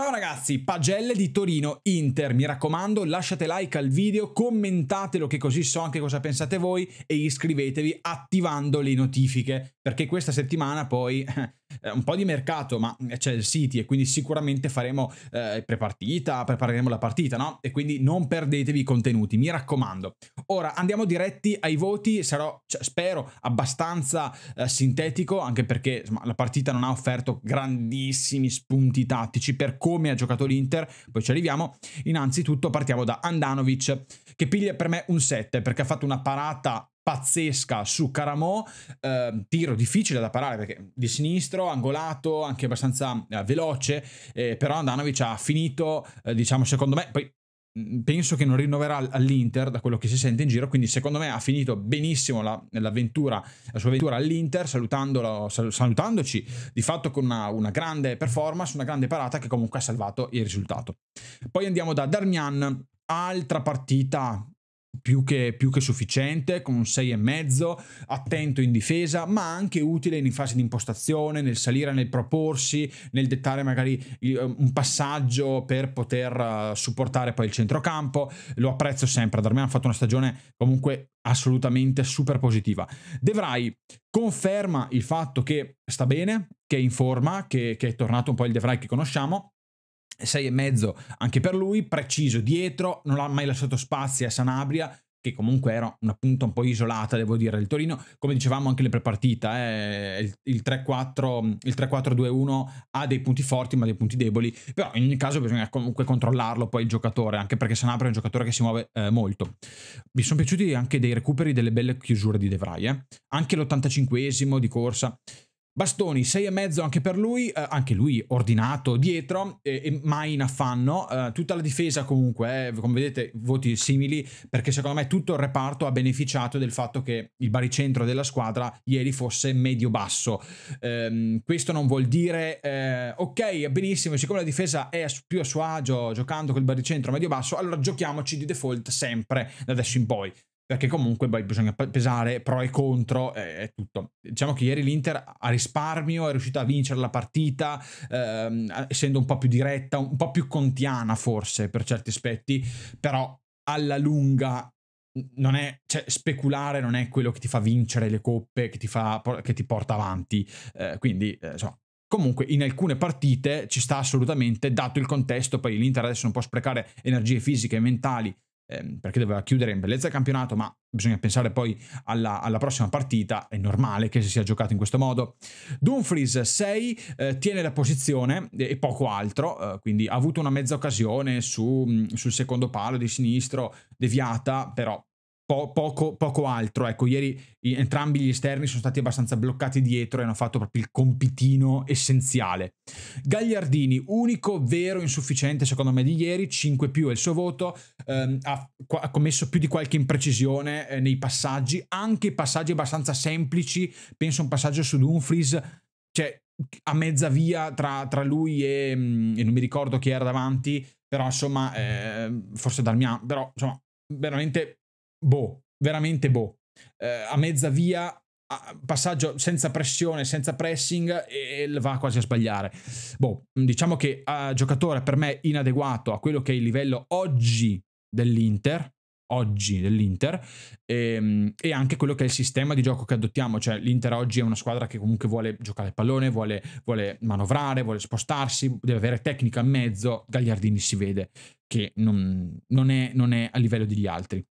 Ciao ragazzi, pagelle di Torino Inter, mi raccomando lasciate like al video, commentatelo che così so anche cosa pensate voi e iscrivetevi attivando le notifiche perché questa settimana poi eh, un po' di mercato, ma eh, c'è il City e quindi sicuramente faremo eh, prepartita, prepareremo la partita, no? E quindi non perdetevi i contenuti, mi raccomando. Ora andiamo diretti ai voti, sarò cioè, spero abbastanza eh, sintetico, anche perché insomma, la partita non ha offerto grandissimi spunti tattici per come ha giocato l'Inter, poi ci arriviamo. Innanzitutto partiamo da Andanovic che piglia per me un 7 perché ha fatto una parata pazzesca su Caramò, eh, tiro difficile da parare perché di sinistro, angolato, anche abbastanza eh, veloce, eh, però Andanovic ha finito, eh, diciamo secondo me, poi mm, penso che non rinnoverà all'Inter da quello che si sente in giro quindi secondo me ha finito benissimo la, l'avventura, la sua avventura all'Inter salutandolo, salutandoci di fatto con una, una, grande performance una grande parata che comunque ha salvato il risultato poi andiamo da Darmian altra partita più che, più che, sufficiente, con un 6,5, attento in difesa, ma anche utile in fase di impostazione, nel salire, nel proporsi, nel dettare magari eh, un passaggio per poter eh, supportare poi il centrocampo. Lo apprezzo sempre. Darmian ha fatto una stagione comunque assolutamente super positiva. De conferma il fatto che sta bene, che è in forma, che, che è tornato un po' il De che conosciamo 6,5 anche per lui, preciso dietro, non ha mai lasciato spazi a Sanabria, che comunque era una punta un po' isolata, devo dire, il Torino, come dicevamo anche le prepartita, eh, il, il 3-4-2-1 ha dei punti forti ma dei punti deboli, però in ogni caso bisogna comunque controllarlo poi il giocatore, anche perché Sanabria è un giocatore che si muove eh, molto. Mi sono piaciuti anche dei recuperi delle belle chiusure di De Vrij, eh? anche l'85esimo di corsa, Bastoni 6,5 anche per lui, eh, anche lui ordinato dietro e, e mai in affanno. Eh, tutta la difesa comunque, eh, come vedete, voti simili perché secondo me tutto il reparto ha beneficiato del fatto che il baricentro della squadra ieri fosse medio-basso. Ehm, questo non vuol dire, eh, ok, benissimo, siccome la difesa è più a suo agio giocando col baricentro medio-basso, allora giochiamoci di default sempre da adesso in poi perché comunque beh, bisogna pesare pro e contro e tutto. Diciamo che ieri l'Inter a risparmio è riuscita a vincere la partita, ehm, essendo un po' più diretta, un po' più contiana forse per certi aspetti, però alla lunga non è, cioè, speculare non è quello che ti fa vincere le coppe, che ti, fa, che ti porta avanti, eh, quindi eh, insomma, Comunque in alcune partite ci sta assolutamente, dato il contesto, poi l'Inter adesso non può sprecare energie fisiche e mentali Ehm, perché doveva chiudere in bellezza il campionato, ma bisogna pensare poi alla, alla, prossima partita, è normale che si sia giocato in questo modo. Dumfries 6 eh, tiene la posizione e poco altro, eh, quindi ha avuto una mezza occasione su, mm, sul secondo palo di sinistro, deviata, però po- poco, poco, altro. Ecco, ieri entrambi gli esterni sono stati abbastanza bloccati dietro e hanno fatto proprio il compitino essenziale. Gagliardini, unico vero insufficiente secondo me di ieri, 5 più è il suo voto, ehm, ha, ha, commesso più di qualche imprecisione eh, nei passaggi, anche passaggi abbastanza semplici, penso un passaggio su Dumfries, cioè a mezza via tra, tra lui e, mm, e, non mi ricordo chi era davanti, però insomma, eh, forse Darmian, però insomma, veramente boh, veramente boh. Eh, a mezza via, a passaggio senza pressione, senza pressing e, va quasi a sbagliare. Boh, mm, diciamo che uh, giocatore per me inadeguato a quello che è il livello oggi dell'Inter, oggi dell'Inter e, ehm, e, anche quello che è il sistema di gioco che adottiamo, cioè l'Inter oggi è una squadra che comunque vuole giocare il pallone, vuole, vuole manovrare, vuole spostarsi, deve avere tecnica in mezzo, Gagliardini si vede che non, non, è, non è a livello degli altri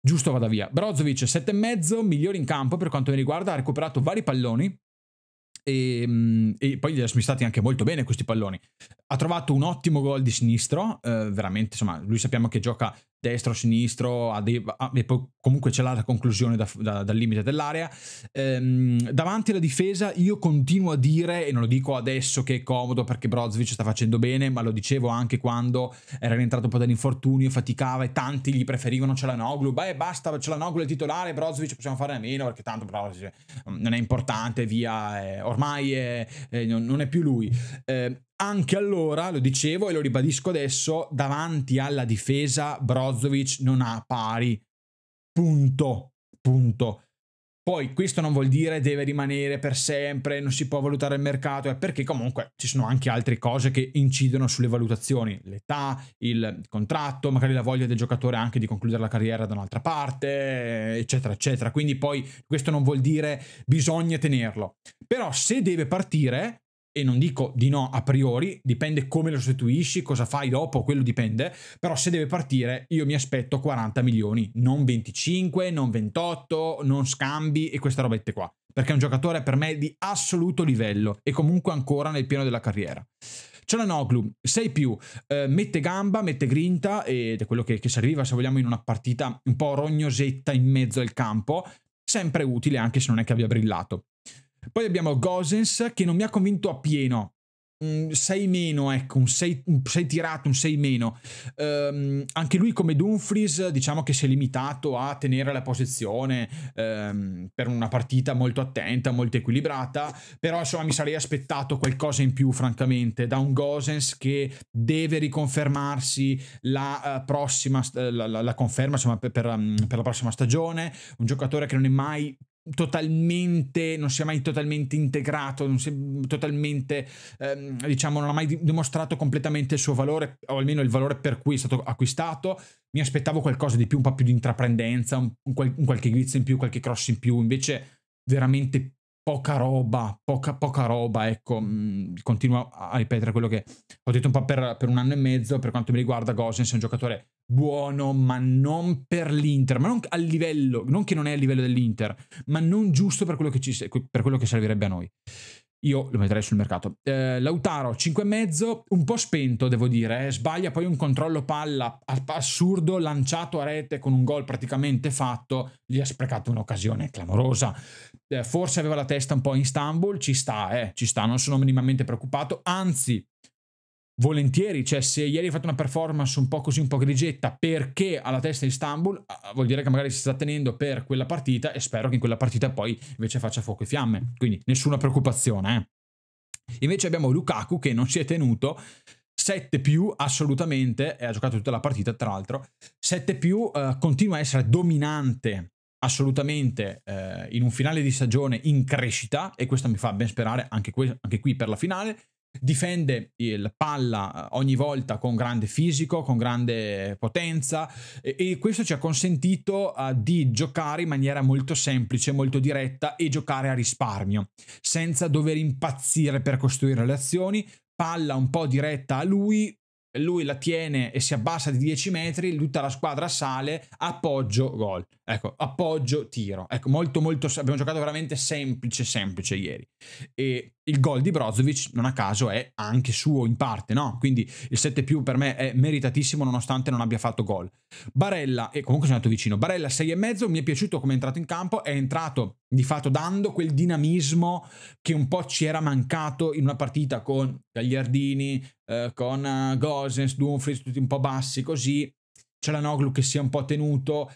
giusto vada via. Brozovic 7,5, migliore in campo per quanto mi riguarda, ha recuperato vari palloni, e, mm, e, poi gli ha smistati anche molto bene questi palloni. Ha trovato un ottimo gol di sinistro, eh, veramente, insomma, lui sappiamo che gioca destro, sinistro, ha dei, ha, e poi comunque c'è la conclusione da, da, dal limite dell'area. Ehm, davanti alla difesa io continuo a dire, e non lo dico adesso che è comodo perché Brozovic sta facendo bene, ma lo dicevo anche quando era rientrato un po' dall'infortunio, faticava e tanti gli preferivano Celanoglu, beh basta, Celanoglu è il titolare, Brozovic possiamo fare a meno perché tanto Brozovic mm, non è importante, via, è, ormai ormai è, eh, non è più lui. Eh, anche allora, lo dicevo e lo ribadisco adesso, davanti alla difesa Brozovic non ha pari. Punto. Punto. Poi questo non vuol dire deve rimanere per sempre, non si può valutare il mercato, è perché comunque ci sono anche altre cose che incidono sulle valutazioni, l'età, il contratto, magari la voglia del giocatore anche di concludere la carriera da un'altra parte, eccetera, eccetera. Quindi poi questo non vuol dire bisogna tenerlo. Però se deve partire, e non dico di no a priori, dipende come lo sostituisci, cosa fai dopo, quello dipende, però se deve partire io mi aspetto 40 milioni, non 25, non 28, non scambi e queste robette qua, perché è un giocatore per me di assoluto livello e comunque ancora nel pieno della carriera. Cialanoglu, 6 più, eh, mette gamba, mette grinta ed è quello che, che serviva se vogliamo in una partita un po' rognosetta in mezzo al campo, sempre utile anche se non è che abbia brillato. Poi abbiamo Gosens che non mi ha convinto appieno. Un 6 meno, ecco, un 6, tirato, un 6 meno. Um, anche lui come Dumfries diciamo che si è limitato a tenere la posizione um, per una partita molto attenta, molto equilibrata, però insomma mi sarei aspettato qualcosa in più francamente da un Gosens che deve riconfermarsi la uh, prossima, la, la, la, conferma insomma per, per, um, per la prossima stagione, un giocatore che non è mai totalmente, non si è mai totalmente integrato, non si è totalmente, ehm, diciamo, non ha mai dimostrato completamente il suo valore, o almeno il valore per cui è stato acquistato. Mi aspettavo qualcosa di più, un po' più di intraprendenza, un, un, un qualche guizzo in più, qualche cross in più, invece veramente poca roba, poca, poca roba, ecco, mm, continuo a ripetere quello che ho detto un po' per, per un anno e mezzo, per quanto mi riguarda Gosens è un giocatore buono, ma non per l'Inter, ma non a livello, non che non è a livello dell'Inter, ma non giusto per quello che, ci, per quello che servirebbe a noi. Io lo metterei sul mercato. Eh, Lautaro 5,5, un po' spento devo dire, eh. sbaglia poi un controllo palla assurdo lanciato a rete con un gol praticamente fatto, gli ha sprecato un'occasione clamorosa. Eh, forse aveva la testa un po' in Istanbul, ci sta, eh, ci sta, non sono minimamente preoccupato, anzi volentieri, cioè se ieri hai fatto una performance un po' così, un po' grigetta perché alla testa Istanbul, vuol dire che magari si sta tenendo per quella partita e spero che in quella partita poi invece faccia fuoco e fiamme, quindi nessuna preoccupazione. Eh. Invece abbiamo Lukaku che non si è tenuto, 7 più assolutamente, e ha giocato tutta la partita tra l'altro, 7 più eh, continua a essere dominante assolutamente eh, in un finale di stagione in crescita e questo mi fa ben sperare anche, anche qui per la finale difende il palla eh, ogni volta con grande fisico, con grande potenza e, e questo ci ha consentito uh, di giocare in maniera molto semplice, molto diretta e giocare a risparmio, senza dover impazzire per costruire le azioni, palla un po' diretta a lui, lui la tiene e si abbassa di 10 metri, tutta la squadra sale, appoggio, gol. Ecco, appoggio, tiro. Ecco, molto molto, abbiamo giocato veramente semplice, semplice ieri. E il gol di Brozovic non a caso è anche suo in parte, no? Quindi il 7 più per me è meritatissimo nonostante non abbia fatto gol. Barella, e comunque sono andato vicino, Barella 6,5 mi è piaciuto come è entrato in campo, è entrato di fatto dando quel dinamismo che un po' ci era mancato in una partita con Gagliardini, eh, con uh, Gosens, Dumfries, tutti un po' bassi così, c'è la Noglu che si è un po' tenuto,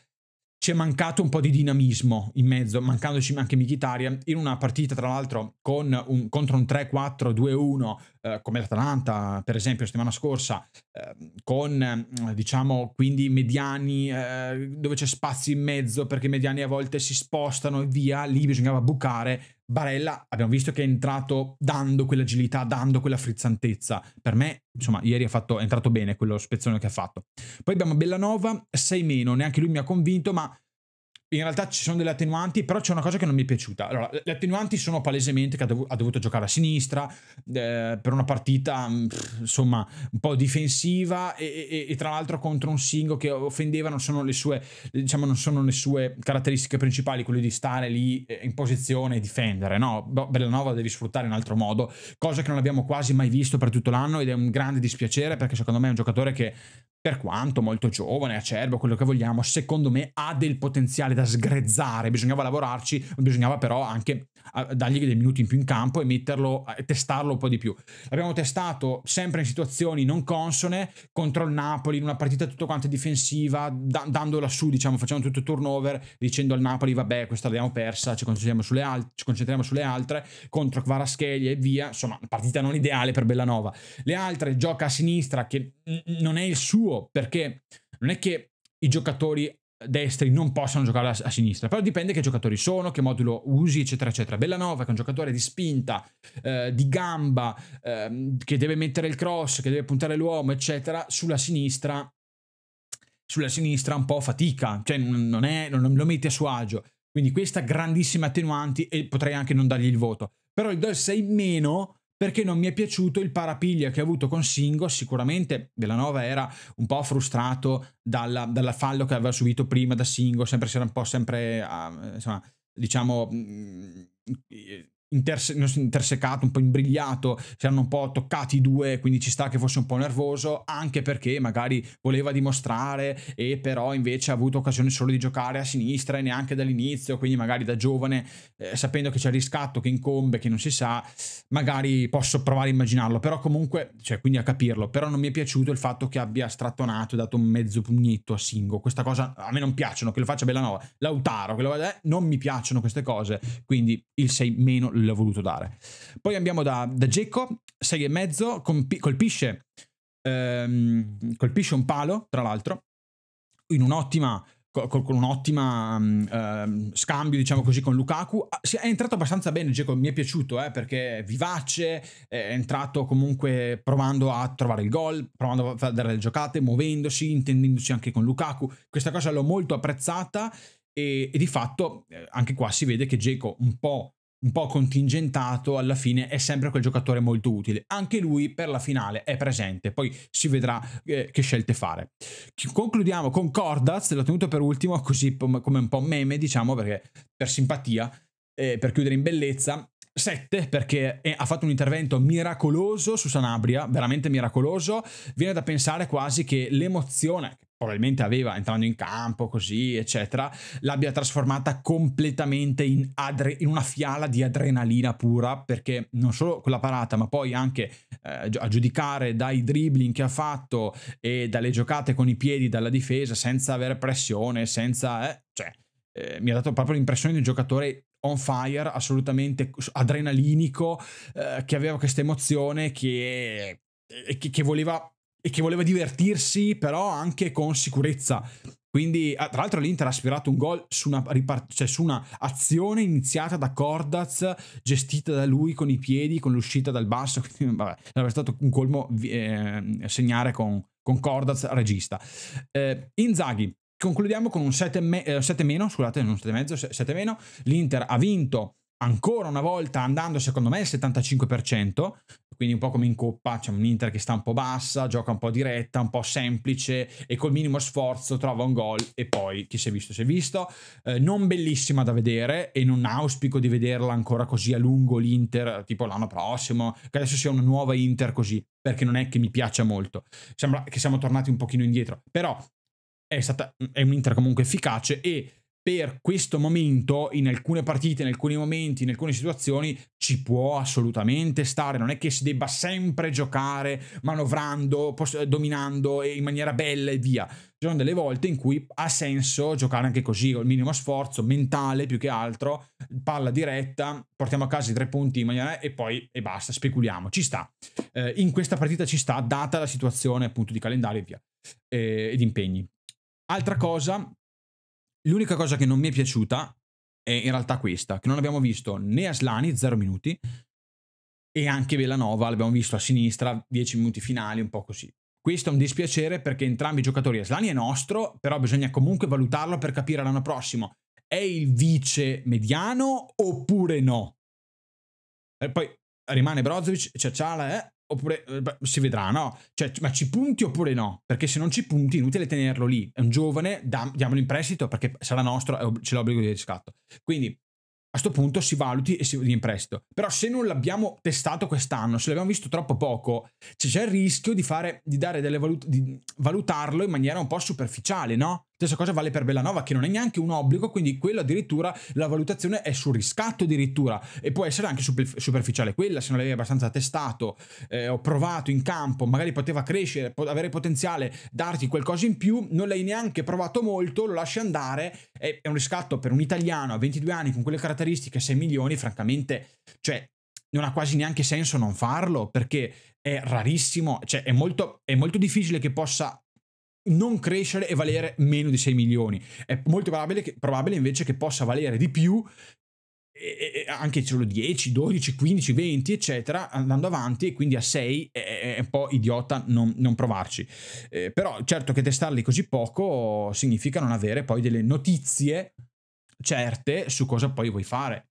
c'è mancato un po' di dinamismo in mezzo, mancandoci anche Michitaria, in una partita tra l'altro un, contro un 3-4-2-1 eh, come l'Atalanta per esempio la settimana scorsa, eh, con eh, diciamo quindi mediani eh, dove c'è spazio in mezzo perché i mediani a volte si spostano e via, lì bisognava bucare, Barella abbiamo visto che è entrato dando quell'agilità, dando quella frizzantezza. Per me, insomma, ieri è, fatto, è entrato bene quello spezzone che ha fatto. Poi abbiamo Bellanova, 6 meno, neanche lui mi ha convinto, ma in realtà ci sono delle attenuanti, però c'è una cosa che non mi è piaciuta. Allora, le attenuanti sono palesemente che ha, dov- ha dovuto giocare a sinistra eh, per una partita, mm, insomma, un po' difensiva e, e, e, tra l'altro contro un singo che offendeva non sono le sue, diciamo, non sono le sue caratteristiche principali, quelle di stare lì eh, in posizione e difendere, no? Bellanova la devi sfruttare in altro modo, cosa che non abbiamo quasi mai visto per tutto l'anno ed è un grande dispiacere perché secondo me è un giocatore che per quanto molto giovane, acerbo, quello che vogliamo, secondo me ha del potenziale da sgrezzare, bisognava lavorarci, bisognava però anche dargli dei minuti in più in campo e metterlo, testarlo un po' di più. L'abbiamo testato sempre in situazioni non consone, contro il Napoli, in una partita tutto quanto difensiva, da- dandola su, diciamo, facendo tutto il turnover, dicendo al Napoli, vabbè, questa l'abbiamo persa, ci concentriamo sulle, al- ci concentriamo sulle altre, contro Kvaraschelia e via, insomma, partita non ideale per Bellanova. Le altre gioca a sinistra, che n- non è il suo suo, perché non è che i giocatori destri non possano giocare a, a, sinistra, però dipende che giocatori sono, che modulo usi, eccetera, eccetera. Bellanova, che è un giocatore di spinta, eh, di gamba, eh, che deve mettere il cross, che deve puntare l'uomo, eccetera, sulla sinistra, sulla sinistra un po' fatica, cioè non, è, non lo mette a suo agio. Quindi questa grandissima attenuanti e potrei anche non dargli il voto. Però il 2 6 meno perché non mi è piaciuto il parapiglia che ha avuto con Singo, sicuramente Villanova era un po' frustrato dalla, dalla fallo che aveva subito prima da Singo, sempre si era un po' sempre, uh, insomma, diciamo... Mh, mm, interse- intersecato, un po' imbrigliato, si erano un po' toccati i due, quindi ci sta che fosse un po' nervoso, anche perché magari voleva dimostrare e però invece ha avuto occasione solo di giocare a sinistra e neanche dall'inizio, quindi magari da giovane, eh, sapendo che c'è il riscatto, che incombe, che non si sa, magari posso provare a immaginarlo, però comunque, cioè quindi a capirlo, però non mi è piaciuto il fatto che abbia strattonato e dato un mezzo pugnetto a Singo, questa cosa a me non piacciono, che lo faccia Bellanova, Lautaro, che lo eh, non mi piacciono queste cose, quindi il 6 meno lui l'ha voluto dare. Poi andiamo da, da Gecco, 6,5, compi- colpisce, ehm, colpisce un palo, tra l'altro, in un'ottima con, un'ottima um, scambio, diciamo così, con Lukaku. Ah, è entrato abbastanza bene, Geco, mi è piaciuto, eh, perché è vivace, è entrato comunque provando a trovare il gol, provando a dare le giocate, muovendosi, intendendosi anche con Lukaku. Questa cosa l'ho molto apprezzata e, e di fatto eh, anche qua si vede che Geco un po' un po' contingentato, alla fine è sempre quel giocatore molto utile. Anche lui per la finale è presente, poi si vedrà eh, che scelte fare. Concludiamo con Cordaz, l'ho tenuto per ultimo così come un po' meme, diciamo, perché per simpatia, eh, per chiudere in bellezza. 7 perché è, ha fatto un intervento miracoloso su Sanabria, veramente miracoloso. Viene da pensare quasi che l'emozione, probabilmente aveva entrando in campo così eccetera l'abbia trasformata completamente in, adre- in una fiala di adrenalina pura perché non solo quella parata ma poi anche eh, a giudicare dai dribbling che ha fatto e dalle giocate con i piedi dalla difesa senza avere pressione senza eh, cioè eh, mi ha dato proprio l'impressione di un giocatore on fire assolutamente adrenalinico eh, che aveva questa emozione che, eh, che, che voleva e che voleva divertirsi però anche con sicurezza. Quindi, ah, tra l'altro, l'Inter ha aspirato un gol su una, cioè su una, azione iniziata da Cordaz, gestita da lui con i piedi, con l'uscita dal basso. Quindi, vabbè, sarebbe stato un colmo eh, segnare con, con Cordaz, regista. Eh, Inzaghi, concludiamo con un 7, me- eh, meno, scusate, non 7 mezzo, 7 meno. L'Inter ha vinto ancora una volta andando secondo me al 75%, quindi un po' come in Coppa, c'è un Inter che sta un po' bassa, gioca un po' diretta, un po' semplice e col minimo sforzo trova un gol e poi chi si è visto si è visto. Eh, non bellissima da vedere e non auspico di vederla ancora così a lungo l'Inter, tipo l'anno prossimo, che adesso sia una nuova Inter così, perché non è che mi piaccia molto. Sembra che siamo tornati un pochino indietro, però è, stata, è un Inter comunque efficace e per questo momento, in alcune partite, in alcuni momenti, in alcune situazioni, ci può assolutamente stare. Non è che si debba sempre giocare manovrando, dominando in maniera bella e via. Ci sono delle volte in cui ha senso giocare anche così, col minimo sforzo mentale più che altro, palla diretta, portiamo a casa i tre punti in maniera e poi e basta, speculiamo. Ci sta. Eh, in questa partita ci sta, data la situazione appunto di calendario e via, eh, e di impegni. Altra cosa L'unica cosa che non mi è piaciuta è in realtà questa, che non abbiamo visto né Aslani, 0 minuti, e anche Velanova, l'abbiamo visto a sinistra, 10 minuti finali, un po' così. Questo è un dispiacere perché entrambi i giocatori, Aslani è nostro, però bisogna comunque valutarlo per capire l'anno prossimo. È il vice mediano oppure no? E poi rimane Brozovic, c'è Ciala, eh? oppure eh, beh, si vedrà, no? Cioè, ma ci punti oppure no? Perché se non ci punti, inutile tenerlo lì. È un giovane, dam- diamolo in prestito perché sarà nostro, ob- ce l'obbligo di riscatto. Quindi a questo punto si valuti e si vede in prestito. Però se non l'abbiamo testato quest'anno, se l'abbiamo visto troppo poco, c'è il rischio di, fare, di, valut- di valutarlo in maniera un po' superficiale, no? Stessa cosa vale per Bellanova che non è neanche un obbligo, quindi quello addirittura la valutazione è sul riscatto addirittura e può essere anche superficiale quella se non l'avevi abbastanza testato eh, o provato in campo, magari poteva crescere, po avere potenziale, darti qualcosa in più, non l'hai neanche provato molto, lo lasci andare, è, è un riscatto per un italiano a 22 anni con quelle caratteristiche 6 milioni, francamente, cioè non ha quasi neanche senso non farlo perché è rarissimo, cioè è molto, è molto difficile che possa non crescere e valere meno di 6 milioni. È molto probabile, che, probabile invece che possa valere di più, e, e anche solo 10, 12, 15, 20, eccetera, andando avanti e quindi a 6 è, è un po' idiota non, non provarci. Eh, però certo che testarli così poco significa non avere poi delle notizie certe su cosa poi vuoi fare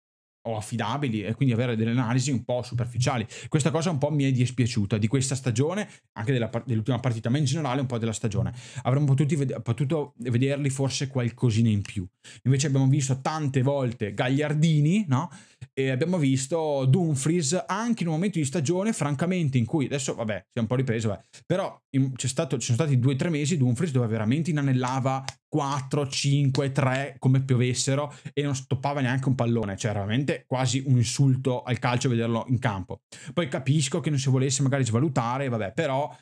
o affidabili e quindi avere delle analisi un po' superficiali. Questa cosa un po' mi è dispiaciuta di questa stagione, anche dell'ultima partita, ma in generale un po' della stagione. Avremmo potuto, potuto vederli forse qualcosina in più. Invece abbiamo visto tante volte Gagliardini, no? E abbiamo visto Dumfries anche in un momento di stagione, francamente, in cui adesso, vabbè, si è un po' ripreso, vabbè. però stato, ci sono stati due o tre mesi Dumfries dove veramente inanellava 4, 5, 3 come piovessero e non stoppava neanche un pallone, cioè veramente quasi un insulto al calcio vederlo in campo. Poi capisco che non si volesse magari svalutare, vabbè, però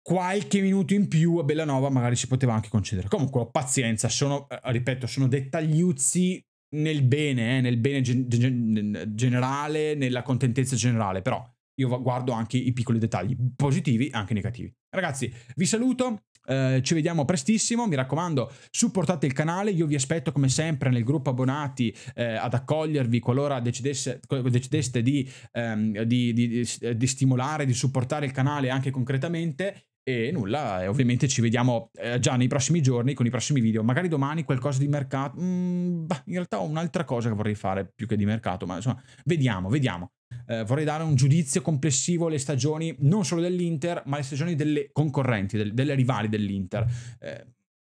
qualche minuto in più a Bellanova magari si poteva anche concedere. Comunque, pazienza, sono, eh, ripeto, sono dettagliuzzi nel bene, eh, nel bene gen- gen- generale, nella contentezza generale, però io guardo anche i piccoli dettagli, positivi e anche negativi. Ragazzi, vi saluto, eh, ci vediamo prestissimo, mi raccomando, supportate il canale, io vi aspetto come sempre nel gruppo abbonati eh, ad accogliervi qualora decideste di, ehm, di, di, di, stimolare, di supportare il canale anche concretamente e nulla, ovviamente ci vediamo eh, già nei prossimi giorni con i prossimi video. Magari domani qualcosa di mercato. Mm, bah, in realtà ho un'altra cosa che vorrei fare più che di mercato, ma insomma, vediamo, vediamo. Eh, vorrei dare un giudizio complessivo alle stagioni non solo dell'Inter, ma alle stagioni delle concorrenti, del, delle rivali dell'Inter. Eh,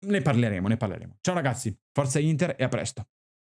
ne parleremo, ne parleremo. Ciao ragazzi, forza Inter e a presto.